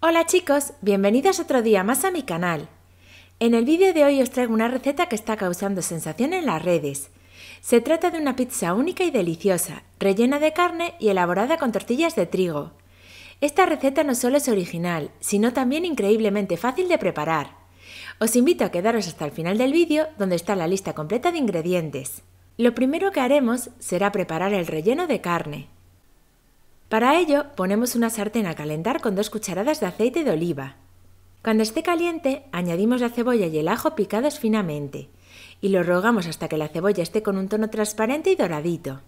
Hola chicos, bienvenidos otro día más a mi canal. En el vídeo de hoy os traigo una receta que está causando sensación en las redes. Se trata de una pizza única y deliciosa, rellena de carne y elaborada con tortillas de trigo. Esta receta no solo es original, sino también increíblemente fácil de preparar. Os invito a quedaros hasta el final del vídeo donde está la lista completa de ingredientes. Lo primero que haremos será preparar el relleno de carne. Para ello, ponemos una sartén a calentar con dos cucharadas de aceite de oliva. Cuando esté caliente, añadimos la cebolla y el ajo picados finamente y lo rogamos hasta que la cebolla esté con un tono transparente y doradito.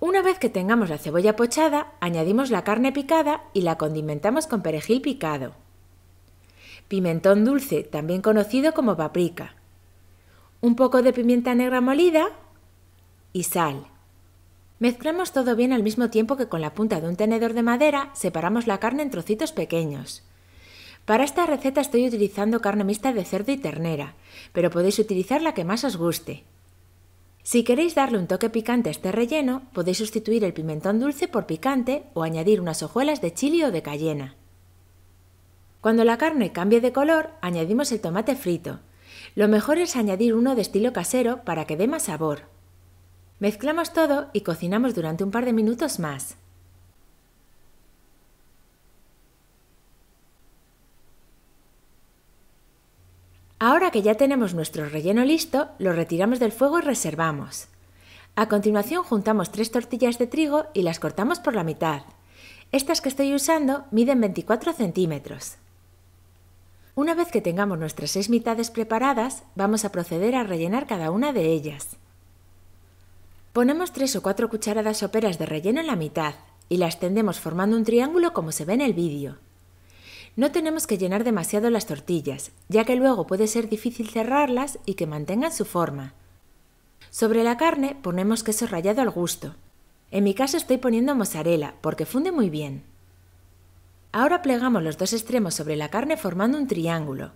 Una vez que tengamos la cebolla pochada, añadimos la carne picada y la condimentamos con perejil picado. Pimentón dulce, también conocido como paprika un poco de pimienta negra molida y sal. Mezclamos todo bien al mismo tiempo que con la punta de un tenedor de madera separamos la carne en trocitos pequeños. Para esta receta estoy utilizando carne mixta de cerdo y ternera, pero podéis utilizar la que más os guste. Si queréis darle un toque picante a este relleno, podéis sustituir el pimentón dulce por picante o añadir unas hojuelas de chili o de cayena. Cuando la carne cambie de color, añadimos el tomate frito lo mejor es añadir uno de estilo casero para que dé más sabor. Mezclamos todo y cocinamos durante un par de minutos más. Ahora que ya tenemos nuestro relleno listo, lo retiramos del fuego y reservamos. A continuación juntamos tres tortillas de trigo y las cortamos por la mitad. Estas que estoy usando miden 24 centímetros. Una vez que tengamos nuestras seis mitades preparadas, vamos a proceder a rellenar cada una de ellas. Ponemos tres o cuatro cucharadas soperas de relleno en la mitad y las tendemos formando un triángulo como se ve en el vídeo. No tenemos que llenar demasiado las tortillas, ya que luego puede ser difícil cerrarlas y que mantengan su forma. Sobre la carne ponemos queso rallado al gusto. En mi caso estoy poniendo mozzarella porque funde muy bien. Ahora plegamos los dos extremos sobre la carne formando un triángulo.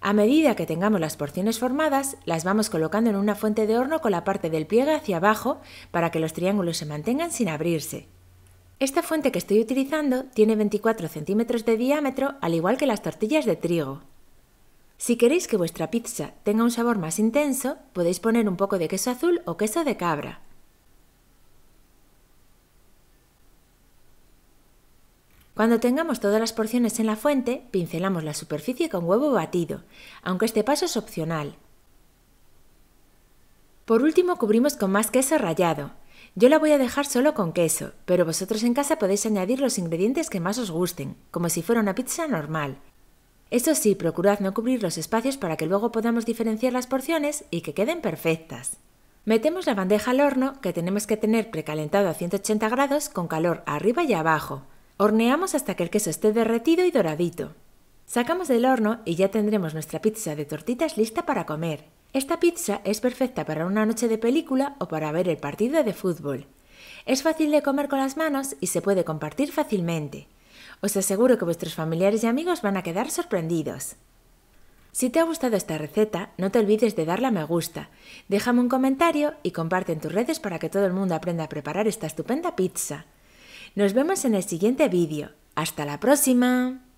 A medida que tengamos las porciones formadas, las vamos colocando en una fuente de horno con la parte del pliegue hacia abajo para que los triángulos se mantengan sin abrirse. Esta fuente que estoy utilizando tiene 24 centímetros de diámetro, al igual que las tortillas de trigo. Si queréis que vuestra pizza tenga un sabor más intenso, podéis poner un poco de queso azul o queso de cabra. Cuando tengamos todas las porciones en la fuente, pincelamos la superficie con huevo batido, aunque este paso es opcional. Por último, cubrimos con más queso rallado. Yo la voy a dejar solo con queso, pero vosotros en casa podéis añadir los ingredientes que más os gusten, como si fuera una pizza normal. Eso sí, procurad no cubrir los espacios para que luego podamos diferenciar las porciones y que queden perfectas. Metemos la bandeja al horno que tenemos que tener precalentado a 180 grados con calor arriba y abajo, Horneamos hasta que el queso esté derretido y doradito. Sacamos del horno y ya tendremos nuestra pizza de tortitas lista para comer. Esta pizza es perfecta para una noche de película o para ver el partido de fútbol. Es fácil de comer con las manos y se puede compartir fácilmente. Os aseguro que vuestros familiares y amigos van a quedar sorprendidos. Si te ha gustado esta receta, no te olvides de darle a me gusta, déjame un comentario y comparte en tus redes para que todo el mundo aprenda a preparar esta estupenda pizza. Nos vemos en el siguiente vídeo. ¡Hasta la próxima!